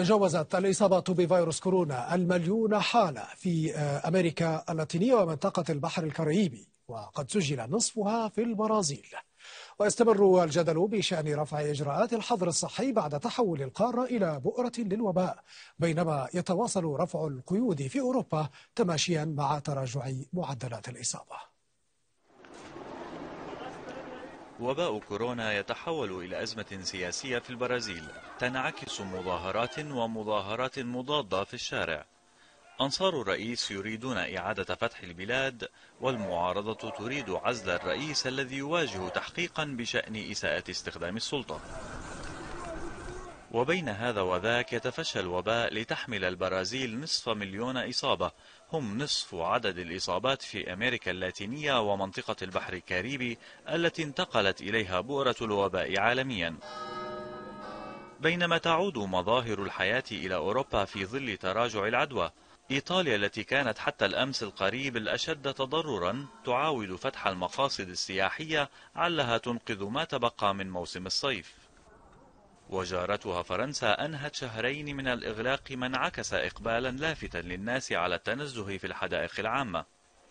تجاوزت الإصابة بفيروس كورونا المليون حالة في آه، أمريكا اللاتينية ومنطقة البحر الكاريبي وقد سجل نصفها في البرازيل ويستمر الجدل بشأن رفع إجراءات الحظر الصحي بعد تحول القارة إلى بؤرة للوباء بينما يتواصل رفع القيود في أوروبا تماشيا مع تراجع معدلات الإصابة وباء كورونا يتحول إلى أزمة سياسية في البرازيل تنعكس مظاهرات ومظاهرات مضادة في الشارع أنصار الرئيس يريدون إعادة فتح البلاد والمعارضة تريد عزل الرئيس الذي يواجه تحقيقا بشأن إساءة استخدام السلطة وبين هذا وذاك يتفشى الوباء لتحمل البرازيل نصف مليون إصابة هم نصف عدد الإصابات في أمريكا اللاتينية ومنطقة البحر الكاريبي التي انتقلت إليها بؤرة الوباء عالمياً بينما تعود مظاهر الحياة إلى أوروبا في ظل تراجع العدوى إيطاليا التي كانت حتى الأمس القريب الأشد تضررا تعاود فتح المقاصد السياحية علها تنقذ ما تبقى من موسم الصيف وجارتها فرنسا أنهت شهرين من الإغلاق ما انعكس إقبالا لافتا للناس على التنزه في الحدائق العامة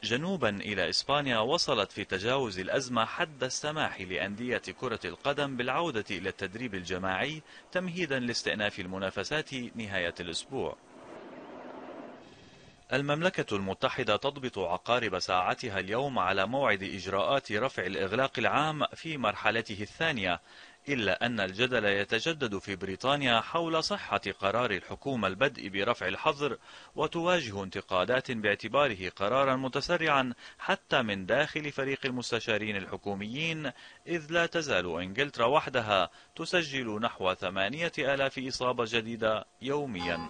جنوبا إلى إسبانيا وصلت في تجاوز الأزمة حد السماح لأندية كرة القدم بالعودة إلى التدريب الجماعي تمهيدا لاستئناف المنافسات نهاية الأسبوع المملكة المتحدة تضبط عقارب ساعتها اليوم على موعد إجراءات رفع الإغلاق العام في مرحلته الثانية إلا أن الجدل يتجدد في بريطانيا حول صحة قرار الحكومة البدء برفع الحظر وتواجه انتقادات باعتباره قرارا متسرعا حتى من داخل فريق المستشارين الحكوميين إذ لا تزال إنجلترا وحدها تسجل نحو ثمانية آلاف إصابة جديدة يومياً